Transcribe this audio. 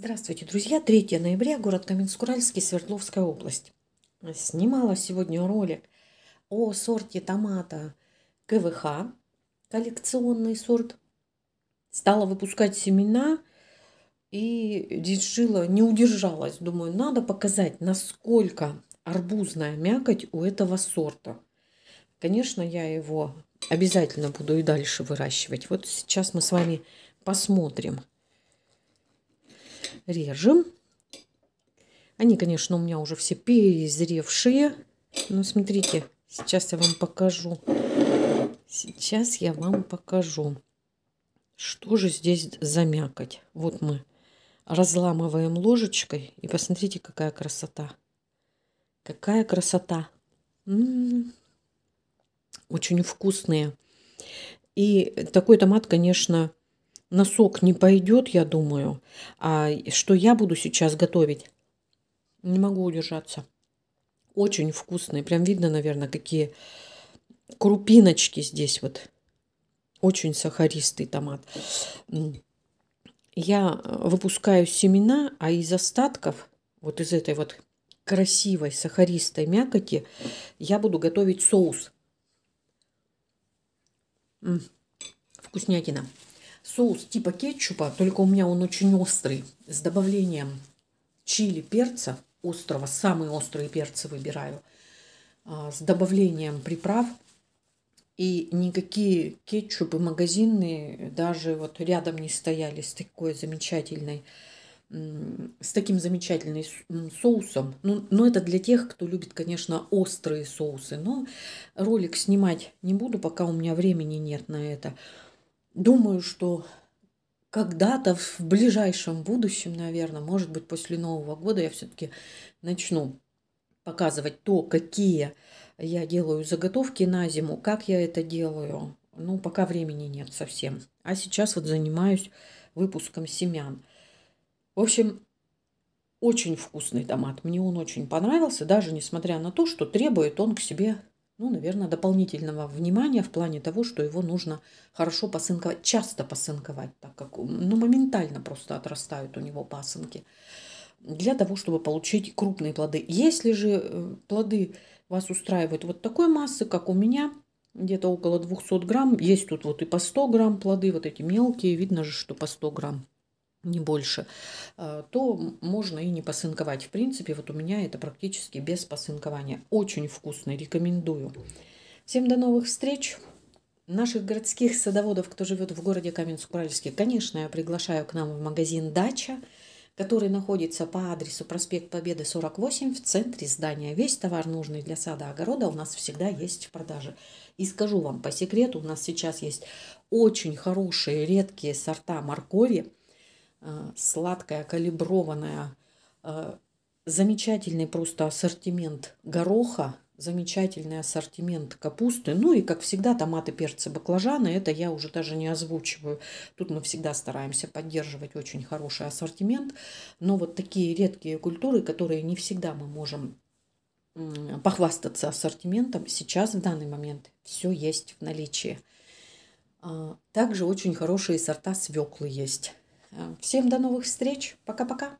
Здравствуйте, друзья! 3 ноября, город Каменск-Уральский, Свердловская область. Снимала сегодня ролик о сорте томата КВХ, коллекционный сорт. Стала выпускать семена и решила, не удержалась. Думаю, надо показать, насколько арбузная мякоть у этого сорта. Конечно, я его обязательно буду и дальше выращивать. Вот сейчас мы с вами посмотрим – режем. Они, конечно, у меня уже все перезревшие. Но смотрите, сейчас я вам покажу. Сейчас я вам покажу, что же здесь за мякоть. Вот мы разламываем ложечкой. И посмотрите, какая красота. Какая красота. М -м -м. Очень вкусные. И такой томат, конечно, носок не пойдет, я думаю. А что я буду сейчас готовить? Не могу удержаться. Очень вкусные. Прям видно, наверное, какие крупиночки здесь вот. Очень сахаристый томат. Я выпускаю семена, а из остатков, вот из этой вот красивой сахаристой мякоти, я буду готовить соус. вкуснятина соус типа кетчупа, только у меня он очень острый, с добавлением чили перца острого, самые острые перцы выбираю, а, с добавлением приправ. И никакие кетчупы магазинные даже вот рядом не стояли с такой замечательной с таким замечательным соусом. Ну, но ну, это для тех, кто любит, конечно, острые соусы. Но ролик снимать не буду, пока у меня времени нет на это думаю, что когда-то в ближайшем будущем, наверное, может быть, после Нового года я все-таки начну показывать то, какие я делаю заготовки на зиму, как я это делаю. Ну, пока времени нет совсем. А сейчас вот занимаюсь выпуском семян. В общем, очень вкусный томат. Мне он очень понравился, даже несмотря на то, что требует он к себе ну, наверное, дополнительного внимания в плане того, что его нужно хорошо посынковать, часто посынковать, так как ну, моментально просто отрастают у него пасынки, для того, чтобы получить крупные плоды. Если же э, плоды вас устраивают вот такой массы, как у меня, где-то около 200 грамм, есть тут вот и по 100 грамм плоды, вот эти мелкие, видно же, что по 100 грамм не больше, э, то можно и не посынковать. В принципе, вот у меня это практически без посынкования. Очень вкусно, рекомендую. Всем до новых встреч! Наших городских садоводов, кто живет в городе Каменск-Уральске, конечно, я приглашаю к нам в магазин «Дача», который находится по адресу проспект Победы 48 в центре здания. Весь товар, нужный для сада огорода, у нас всегда есть в продаже. И скажу вам по секрету, у нас сейчас есть очень хорошие редкие сорта моркови – Э, сладкая, калиброванная, э, замечательный просто ассортимент гороха, замечательный ассортимент капусты. Ну и, как всегда, томаты, перцы, баклажаны. Это я уже даже не озвучиваю. Тут мы всегда стараемся поддерживать очень хороший ассортимент. Но вот такие редкие культуры, которые не всегда мы можем похвастаться ассортиментом, сейчас в данный момент все есть в наличии. А, также очень хорошие сорта свеклы есть. Всем до новых встреч. Пока-пока.